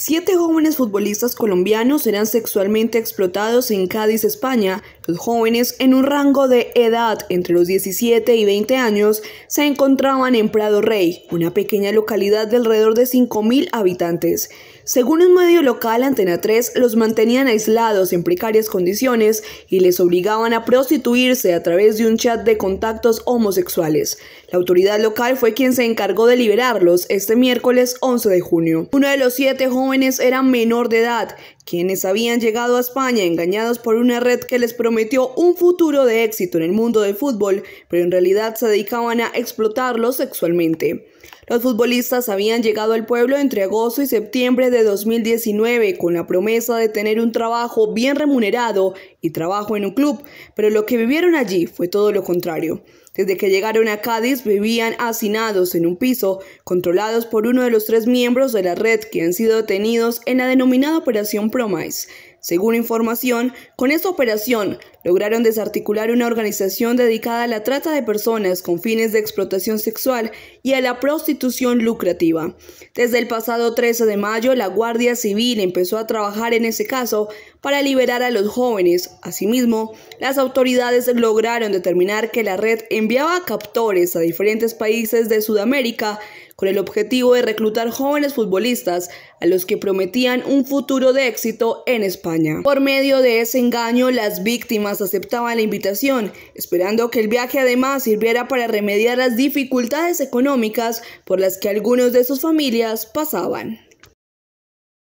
Siete jóvenes futbolistas colombianos eran sexualmente explotados en Cádiz, España. Los jóvenes, en un rango de edad entre los 17 y 20 años, se encontraban en Prado Rey, una pequeña localidad de alrededor de 5.000 habitantes. Según un medio local, Antena 3, los mantenían aislados en precarias condiciones y les obligaban a prostituirse a través de un chat de contactos homosexuales. La autoridad local fue quien se encargó de liberarlos este miércoles 11 de junio. Uno de los siete jóvenes eran menor de edad, quienes habían llegado a España engañados por una red que les prometió un futuro de éxito en el mundo del fútbol, pero en realidad se dedicaban a explotarlos sexualmente. Los futbolistas habían llegado al pueblo entre agosto y septiembre de 2019 con la promesa de tener un trabajo bien remunerado y trabajo en un club, pero lo que vivieron allí fue todo lo contrario. Desde que llegaron a Cádiz vivían hacinados en un piso, controlados por uno de los tres miembros de la red que han sido detenidos en la denominada Operación Promise. Según información, con esta operación lograron desarticular una organización dedicada a la trata de personas con fines de explotación sexual y a la prostitución lucrativa. Desde el pasado 13 de mayo, la Guardia Civil empezó a trabajar en ese caso para liberar a los jóvenes. Asimismo, las autoridades lograron determinar que la red enviaba captores a diferentes países de Sudamérica con el objetivo de reclutar jóvenes futbolistas a los que prometían un futuro de éxito en España. Por medio de ese engaño, las víctimas aceptaban la invitación, esperando que el viaje además sirviera para remediar las dificultades económicas por las que algunos de sus familias pasaban.